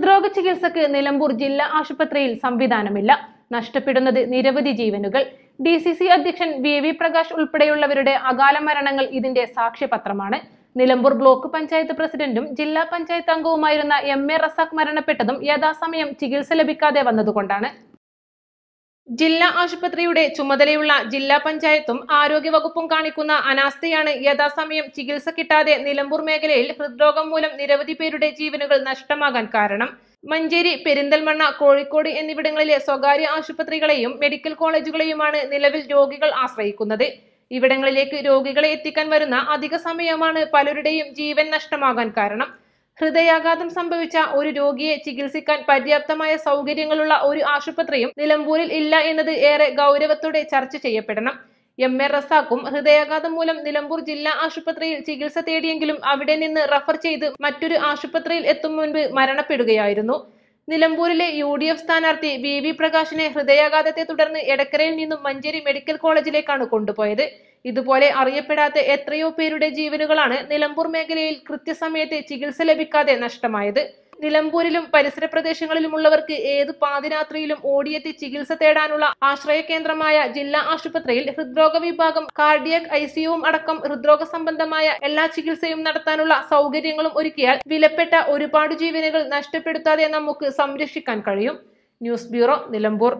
ഹൃദ്രോഗ ചികിത്സക്ക് നിലമ്പൂർ ജില്ലാ ആശുപത്രിയിൽ സംവിധാനമില്ല നഷ്ടപ്പെടുന്നത് നിരവധി ജീവനുകൾ ഡി സി സി അധ്യക്ഷൻ വി വി പ്രകാശ് ഉൾപ്പെടെയുള്ളവരുടെ അകാല മരണങ്ങൾ ഇതിന്റെ സാക്ഷ്യപത്രമാണ് നിലമ്പൂർ ബ്ലോക്ക് പഞ്ചായത്ത് പ്രസിഡന്റും ജില്ലാ പഞ്ചായത്ത് അംഗവുമായിരുന്ന എം എ റസാഖ് മരണപ്പെട്ടതും യഥാസമയം ചികിത്സ ലഭിക്കാതെ വന്നതുകൊണ്ടാണ് ജില്ലാ ആശുപത്രിയുടെ ചുമതലയുള്ള ജില്ലാ പഞ്ചായത്തും ആരോഗ്യവകുപ്പും കാണിക്കുന്ന അനാസ്ഥയാണ് യഥാസമയം ചികിത്സ കിട്ടാതെ നിലമ്പൂർ മേഖലയിൽ ഹൃദ്രോഗം മൂലം നിരവധി പേരുടെ ജീവനുകൾ നഷ്ടമാകാൻ കാരണം മഞ്ചേരി പെരിന്തൽമണ്ണ കോഴിക്കോട് എന്നിവിടങ്ങളിലെ സ്വകാര്യ ആശുപത്രികളെയും മെഡിക്കൽ കോളേജുകളെയുമാണ് നിലവിൽ രോഗികൾ ആശ്രയിക്കുന്നത് ഇവിടങ്ങളിലേക്ക് രോഗികളെ എത്തിക്കാൻ വരുന്ന അധിക സമയമാണ് പലരുടെയും ജീവൻ നഷ്ടമാകാൻ കാരണം ഹൃദയാഘാതം സംഭവിച്ച ഒരു രോഗിയെ ചികിത്സിക്കാൻ പര്യാപ്തമായ സൗകര്യങ്ങളുള്ള ഒരു ആശുപത്രിയും നിലമ്പൂരിൽ ഇല്ല എന്നത് ഏറെ ഗൗരവത്തോടെ ചർച്ച ചെയ്യപ്പെടണം എം എ റസാക്കും ഹൃദയാഘാതം മൂലം നിലമ്പൂർ ജില്ലാ ആശുപത്രിയിൽ ചികിത്സ തേടിയെങ്കിലും അവിടെ നിന്ന് റഫർ ചെയ്ത് മറ്റൊരു ആശുപത്രിയിൽ എത്തും മുൻപ് മരണപ്പെടുകയായിരുന്നു നിലമ്പൂരിലെ യു ഡി എഫ് സ്ഥാനാർത്ഥി വി വി പ്രകാശിനെ ഹൃദയാഘാതത്തെ തുടർന്ന് എടക്കരയിൽ നിന്നും മഞ്ചേരി മെഡിക്കൽ കോളേജിലേക്കാണ് കൊണ്ടുപോയത് ഇതുപോലെ അറിയപ്പെടാത്ത എത്രയോ പേരുടെ ജീവനുകളാണ് നിലമ്പൂർ മേഖലയിൽ കൃത്യസമയത്ത് ചികിത്സ ലഭിക്കാതെ നഷ്ടമായത് നിലമ്പൂരിലും പരിസര പ്രദേശങ്ങളിലുമുള്ളവർക്ക് ഏത് പാതിരാത്രിയിലും ഓടിയെത്തി ചികിത്സ തേടാനുള്ള ആശ്രയ കേന്ദ്രമായ ജില്ലാ ആശുപത്രിയിൽ ഹൃദ്രോഗ വിഭാഗം കാർഡിയക് ഐസിയുവും അടക്കം ഹൃദ്രോഗ സംബന്ധമായ എല്ലാ ചികിത്സയും നടത്താനുള്ള സൗകര്യങ്ങളും ഒരുക്കിയാൽ വിലപ്പെട്ട ഒരുപാട് ജീവനുകൾ നഷ്ടപ്പെടുത്താതെ നമുക്ക് സംരക്ഷിക്കാൻ കഴിയും ന്യൂസ് ബ്യൂറോ നിലമ്പൂർ